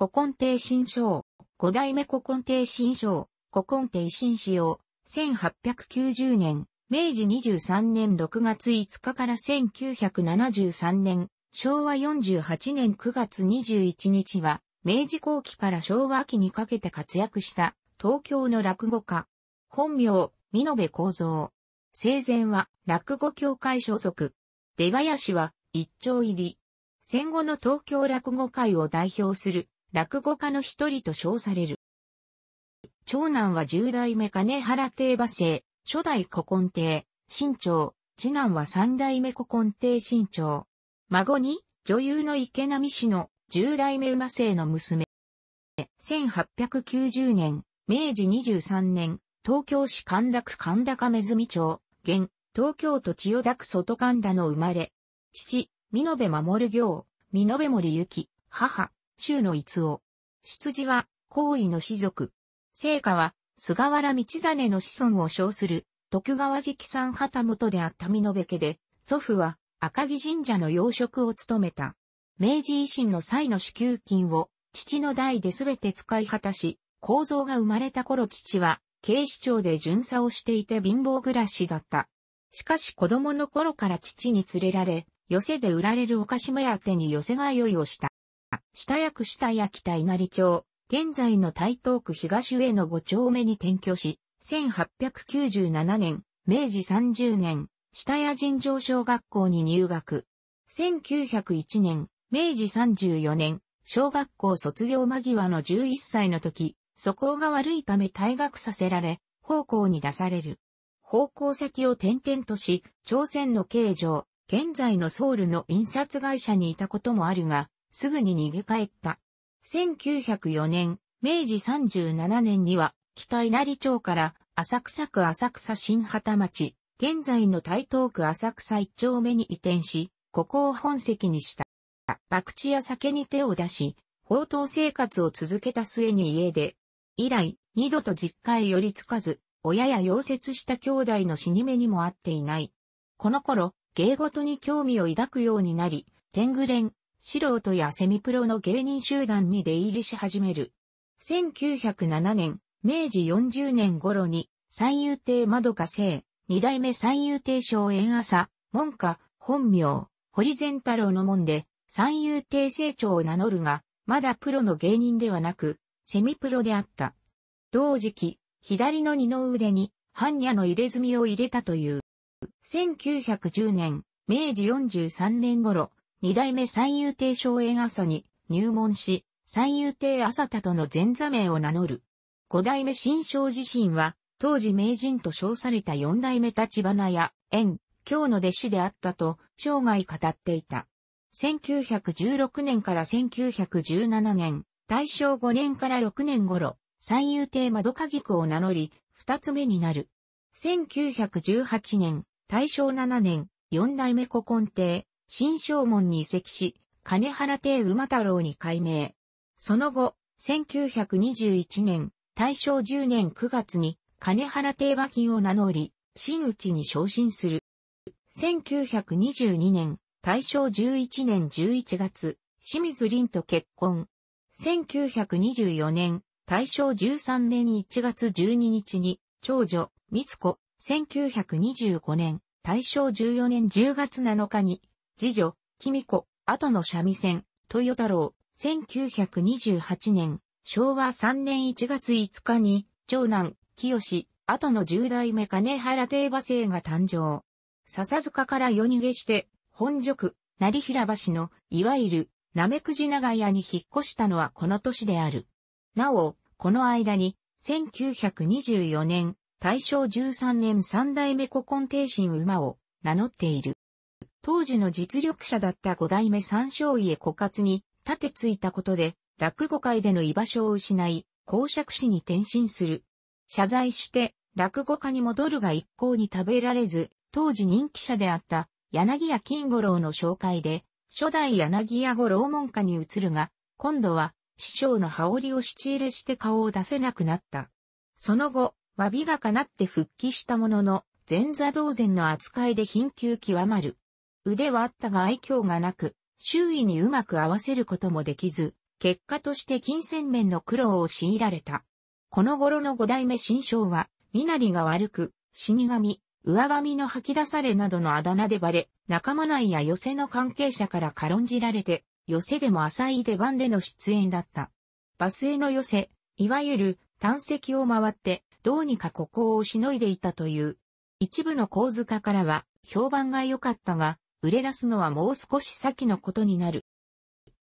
古今帝新章、五代目古今帝新章、古今帝新使を1890年、明治23年6月5日から1973年、昭和48年9月21日は、明治後期から昭和期にかけて活躍した東京の落語家。本名、美延べ構造。生前は落語協会所属。出林は一丁入り。戦後の東京落語界を代表する落語家の一人と称される。長男は十代目金原定馬生、初代古今亭、新長、次男は三代目古今亭新長。孫に、女優の池波氏の十代目馬生の娘。1890年、明治23年、東京市神田区神田亀住町、現、東京都千代田区外神田の生まれ。父、美延守行、美延森幸、母、州の逸を。出自は、皇位の士族。聖火は、菅原道真の子孫を称する、徳川直参旗本であった美延家で、祖父は、赤城神社の養殖を務めた。明治維新の際の支給金を、父の代で全て使い果たし、構造が生まれた頃父は、警視庁で巡査をしていて貧乏暮らしだった。しかし子供の頃から父に連れられ、寄せで売られるお菓子目当てに寄せがいをした。下役下役北稲荷町、現在の台東区東上野5丁目に転居し、1897年、明治30年、下屋尋常小学校に入学。1901年、明治34年、小学校卒業間際の11歳の時、素行が悪いため退学させられ、奉公に出される。奉公先を転々とし、朝鮮の形状、現在のソウルの印刷会社にいたこともあるが、すぐに逃げ帰った。1904年、明治37年には、北稲荷町から浅草区浅草新畑町、現在の台東区浅草一丁目に移転し、ここを本籍にした。博打や酒に手を出し、放蕩生活を続けた末に家で、以来、二度と実家へ寄りつかず、親や溶接した兄弟の死に目にも会っていない。この頃、芸事に興味を抱くようになり、天狗連、素人やセミプロの芸人集団に出入りし始める。1907年、明治40年頃に、三遊亭窓か生、二代目三遊亭荘園朝、門下、本名、堀善太郎の門で、三遊亭成長を名乗るが、まだプロの芸人ではなく、セミプロであった。同時期、左の二の腕に、般若の入れ墨を入れたという。1910年、明治43年頃、二代目三遊亭松園朝に入門し、三遊亭朝田との前座名を名乗る。五代目新章自身は、当時名人と称された四代目立花や、縁、京の弟子であったと、生涯語っていた。1916年から1917年、大正5年から6年頃、三遊亭窓か菊を名乗り、二つ目になる。1918年、大正7年、四代目古今亭、新正門に移籍し、金原邸馬太郎に改名。その後、1921年、大正10年9月に、金原邸馬金を名乗り、真打ちに昇進する。1922年、大正11年11月、清水凛と結婚。1924年、大正13年1月12日に、長女、三つ子、1925年、大正14年10月7日に、次女、キミ後の三味線、豊太郎、1928年、昭和3年1月5日に、長男、清、後の十代目金原定馬生が誕生。笹塚から夜逃げして、本塾、成平橋の、いわゆる、なめくじ長屋に引っ越したのはこの年である。なお、この間に、1924年、大正13年三代目古今帝神馬を名乗っている。当時の実力者だった五代目三章家枯渇に立てついたことで、落語界での居場所を失い、公爵士に転身する。謝罪して、落語家に戻るが一向に食べられず、当時人気者であった柳家金五郎の紹介で、初代柳家五郎門下に移るが、今度は師匠の羽織を仕入れして顔を出せなくなった。その後、詫びがかなって復帰したものの、前座同然の扱いで貧窮極まる。腕はあったが愛嬌がなく、周囲にうまく合わせることもできず、結果として金銭面の苦労を強いられた。この頃の五代目新章は、身なりが悪く、死神、上髪の吐き出されなどのあだ名でバレ、仲間内や寄せの関係者から軽んじられて、寄せでも浅い出番での出演だった。バスへの寄せ、いわゆる、単席を回って、どうにかここをしのいでいたという。一部の構図家からは、評判が良かったが、売れ出すのはもう少し先のことになる。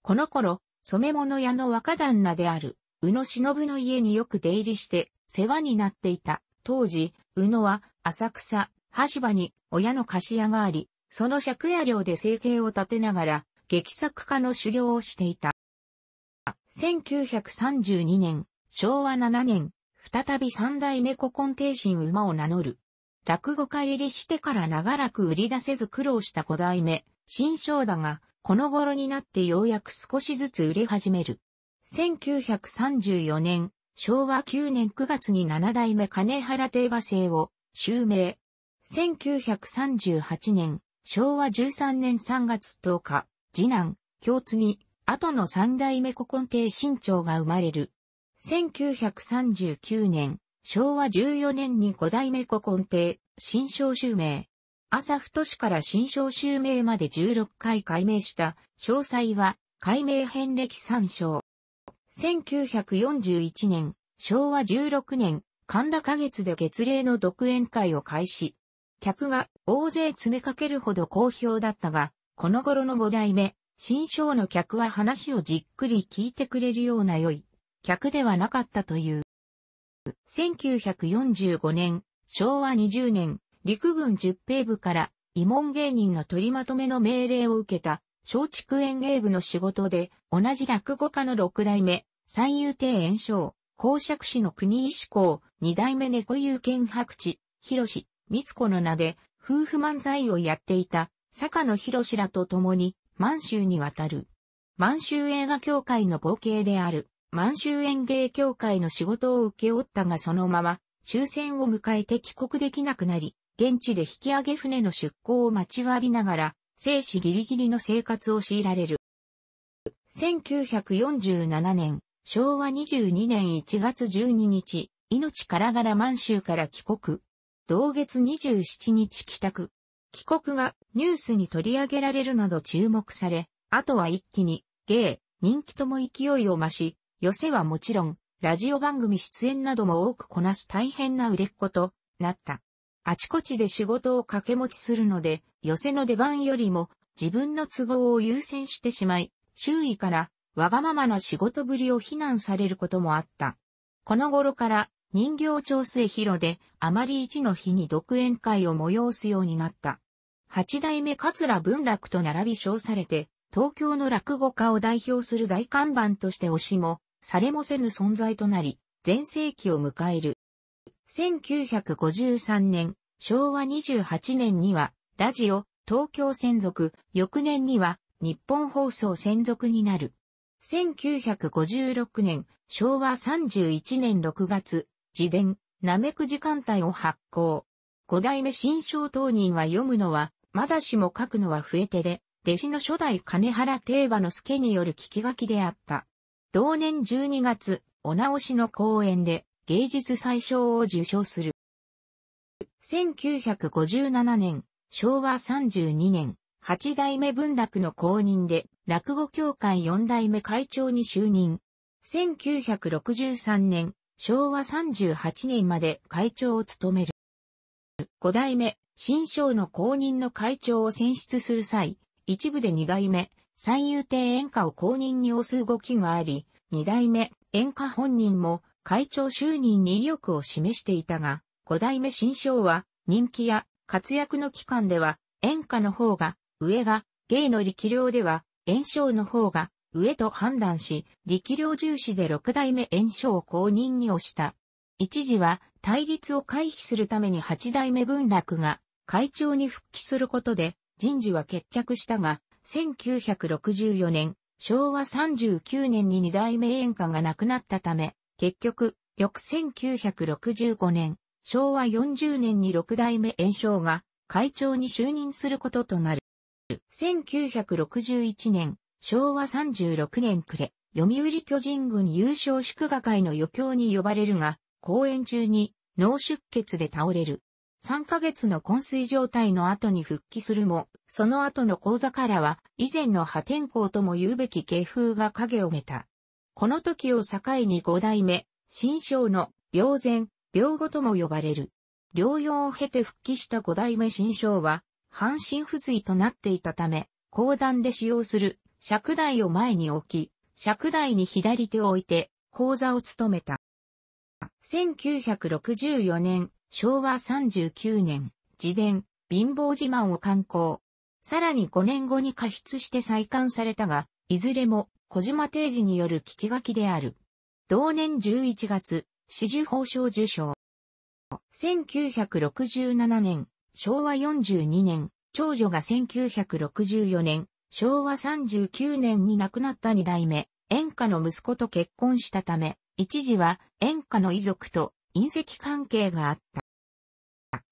この頃、染物屋の若旦那である、宇野忍の家によく出入りして、世話になっていた。当時、宇野は、浅草、橋場に、親の貸し屋があり、その借家料で生計を立てながら、劇作家の修行をしていた。1932年、昭和7年、再び三代目古今帝神馬を名乗る、落語家入りしてから長らく売り出せず苦労した五代目、新章だが、この頃になってようやく少しずつ売れ始める。1934年、昭和9年9月に七代目金原定和生を襲名。1938年、昭和13年3月10日、次男、京に、後の三代目古今亭新潮が生まれる。1939年、昭和14年に五代目古今亭、新章襲名。朝太氏から新章襲名まで16回改名した、詳細は、改名編歴参照。1941年、昭和16年、神田花月で月例の独演会を開始。客が大勢詰めかけるほど好評だったが、この頃の五代目、新章の客は話をじっくり聞いてくれるような良い客ではなかったという。1945年、昭和20年、陸軍十兵部から、慰問芸人の取りまとめの命令を受けた、松竹演芸部の仕事で、同じ落語家の六代目、三遊亭炎章、公爵士の国石公、二代目猫遊犬白地、広志、三子の名で、夫婦漫才をやっていた、坂野広志らと共に、満州に渡る。満州映画協会の冒系である、満州園芸協会の仕事を受け負ったがそのまま終戦を迎えて帰国できなくなり、現地で引き上げ船の出港を待ちわびながら、生死ギリギリの生活を強いられる。1947年、昭和22年1月12日、命からがら満州から帰国。同月27日帰宅。帰国がニュースに取り上げられるなど注目され、あとは一気に、芸、人気とも勢いを増し、寄せはもちろん、ラジオ番組出演なども多くこなす大変な売れっ子となった。あちこちで仕事を掛け持ちするので、寄せの出番よりも自分の都合を優先してしまい、周囲からわがままな仕事ぶりを非難されることもあった。この頃から人形調整広であまり一の日に独演会を催すようになった。八代目桂文楽と並び称されて、東京の落語家を代表する大看板として推しもされもせぬ存在となり、全盛期を迎える。1953年、昭和28年には、ラジオ、東京専属、翌年には、日本放送専属になる。1956年、昭和31年6月、自伝、なめく時間帯を発行。五代目新章当人は読むのは、まだしも書くのは増えてで、弟子の初代金原定和之助による聞き書きであった。同年12月、お直しの公演で芸術祭賞を受賞する。1957年、昭和32年、八代目文楽の公認で、落語協会四代目会長に就任。1963年、昭和38年まで会長を務める。五代目、新章の公認の会長を選出する際、一部で二代目、三遊亭演歌を公認に押す動きがあり、二代目演歌本人も会長就任に意欲を示していたが、五代目新章は人気や活躍の期間では演歌の方が上が芸の力量では演唱の方が上と判断し、力量重視で六代目演唱を公認に押した。一時は対立を回避するために八代目文楽が会長に復帰することで人事は決着したが、1964年、昭和39年に二代目演歌が亡くなったため、結局、翌1965年、昭和40年に六代目演唱が会長に就任することとなる。1961年、昭和36年暮れ、読売巨人軍優勝祝賀会の余興に呼ばれるが、公演中に脳出血で倒れる。3ヶ月の昏睡状態の後に復帰するも、その後の講座からは、以前の破天荒とも言うべき芸風が影をめた。この時を境に五代目、新章の、病前、病後とも呼ばれる。療養を経て復帰した五代目新章は、半身不随となっていたため、講談で使用する、尺台を前に置き、尺台に左手を置いて、講座を務めた。1964年、昭和39年、自伝、貧乏自慢を刊行。さらに5年後に過失して再刊されたが、いずれも小島定治による聞き書きである。同年11月、四綬法賞受賞。1967年、昭和42年、長女が1964年、昭和39年に亡くなった二代目、演歌の息子と結婚したため、一時は演歌の遺族と隕石関係があった。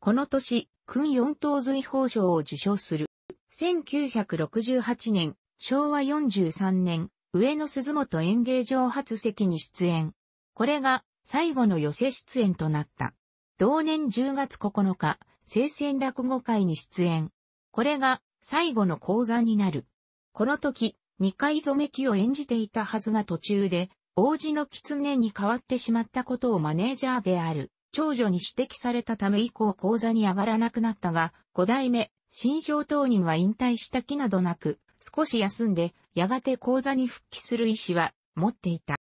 この年、君四等随法賞を受賞する。1968年、昭和43年、上野鈴本演芸場初席に出演。これが最後の寄席出演となった。同年10月9日、聖戦落語会に出演。これが最後の講座になる。この時、二回染め木を演じていたはずが途中で、王子の狐に変わってしまったことをマネージャーである、長女に指摘されたため以降講座に上がらなくなったが、五代目、新商当人は引退した気などなく、少し休んで、やがて講座に復帰する意思は持っていた。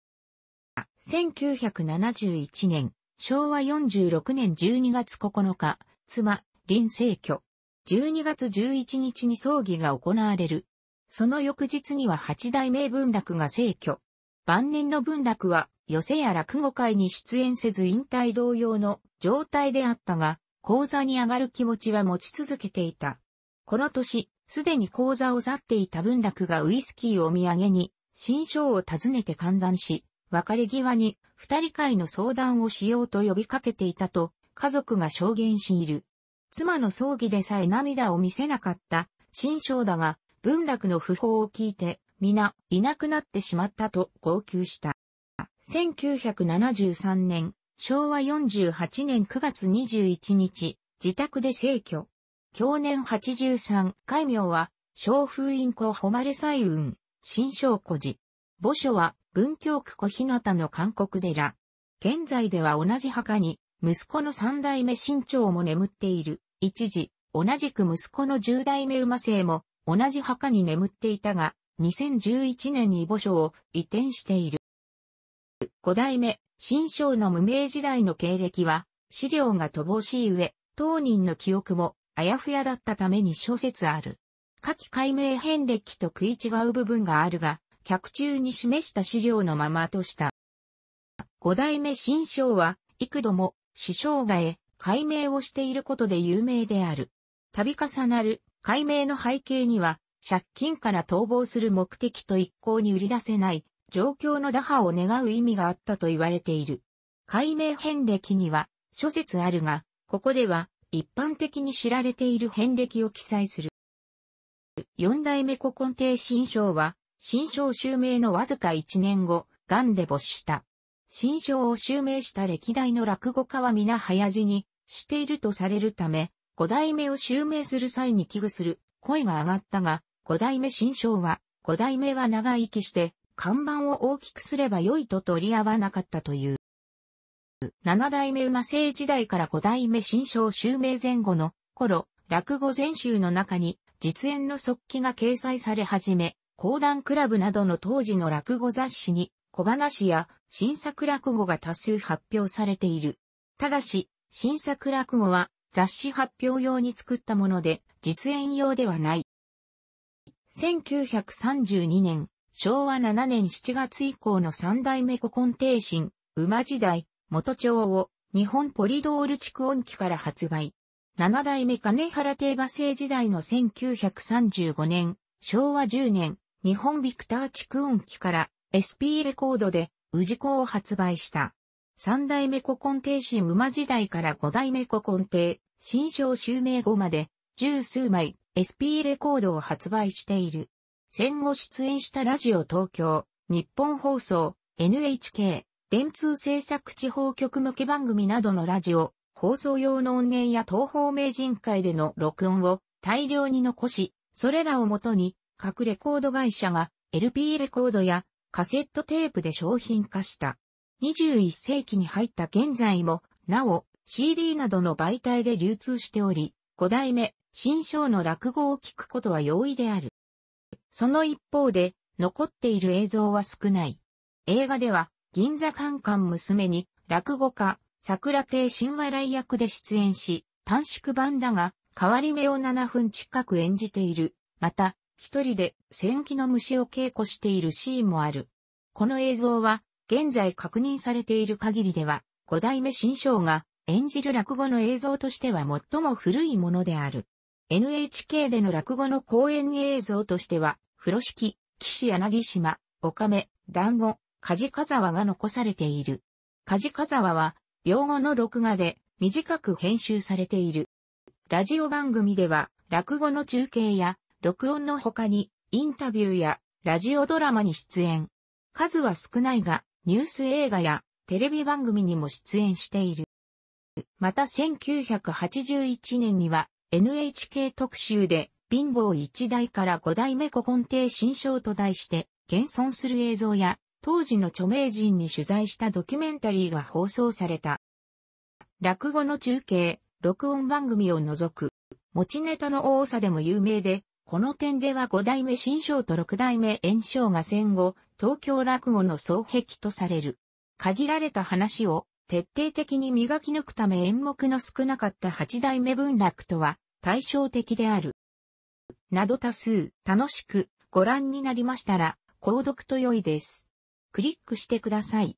1971年、昭和46年12月9日、妻、林聖居。12月11日に葬儀が行われる。その翌日には八代名文楽が聖居。晩年の文楽は、寄せや落語会に出演せず引退同様の状態であったが、講座に上がる気持ちは持ち続けていた。この年、すでに講座を去っていた文楽がウイスキーをお土産に、新章を訪ねて観談し、別れ際に二人会の相談をしようと呼びかけていたと、家族が証言しいる。妻の葬儀でさえ涙を見せなかった、新章だが、文楽の訃報を聞いて、皆、いなくなってしまったと号泣した。1973年、昭和48年9月21日、自宅で逝去。去年83、改名は、小風院子誉西雲、新小古寺。墓所は、文京区小日向の韓国寺。現在では同じ墓に、息子の三代目新長も眠っている。一時、同じく息子の十代目馬生も、同じ墓に眠っていたが、2011年に墓所を移転している。五代目、新章の無名時代の経歴は、資料が乏しい上、当人の記憶もあやふやだったために小説ある。下記解明遍歴と食い違う部分があるが、客中に示した資料のままとした。五代目新章は、幾度も、師匠がへ、解明をしていることで有名である。度重なる、解明の背景には、借金から逃亡する目的と一向に売り出せない状況の打破を願う意味があったと言われている。解明遍歴には諸説あるが、ここでは一般的に知られている遍歴を記載する。四代目古今亭新章は、新章襲名のわずか一年後、癌で没した。新章を襲名した歴代の落語家は皆早死にしているとされるため、五代目を襲名する際に危惧する声が上がったが、五代目新章は、五代目は長生きして、看板を大きくすれば良いと取り合わなかったという。七代目馬生時代から五代目新章襲名前後の頃、落語全集の中に実演の速記が掲載され始め、講談クラブなどの当時の落語雑誌に小話や新作落語が多数発表されている。ただし、新作落語は雑誌発表用に作ったもので、実演用ではない。1932年、昭和7年7月以降の三代目古今帝神、馬時代、元町を日本ポリドール蓄音機から発売。七代目金原定馬制時代の1935年、昭和10年、日本ビクター蓄音機から SP レコードで宇治子を発売した。三代目古今帝神馬時代から五代目古今帝、新章襲名後まで十数枚 SP レコードを発売している。戦後出演したラジオ東京、日本放送、NHK、電通制作地方局向け番組などのラジオ、放送用の音源や東方名人会での録音を大量に残し、それらをもとに各レコード会社が LP レコードやカセットテープで商品化した。21世紀に入った現在も、なお CD などの媒体で流通しており、五代目、新章の落語を聞くことは容易である。その一方で、残っている映像は少ない。映画では、銀座カンカン娘に、落語家、桜亭新笑い役で出演し、短縮版だが、変わり目を7分近く演じている。また、一人で戦記の虫を稽古しているシーンもある。この映像は、現在確認されている限りでは、五代目新章が演じる落語の映像としては最も古いものである。NHK での落語の公演映像としては、風呂敷、岸柳島、岡目、団子、梶風沢が残されている。梶風沢は、病後の録画で短く編集されている。ラジオ番組では、落語の中継や、録音の他に、インタビューや、ラジオドラマに出演。数は少ないが、ニュース映画や、テレビ番組にも出演している。また1981年には NHK 特集で貧乏一代から五代目古今亭新章と題して現存する映像や当時の著名人に取材したドキュメンタリーが放送された。落語の中継、録音番組を除く、持ちネタの多さでも有名で、この点では五代目新章と六代目炎章が戦後、東京落語の双璧とされる。限られた話を徹底的に磨き抜くため演目の少なかった八代目文楽とは対照的である。など多数楽しくご覧になりましたら、購読と良いです。クリックしてください。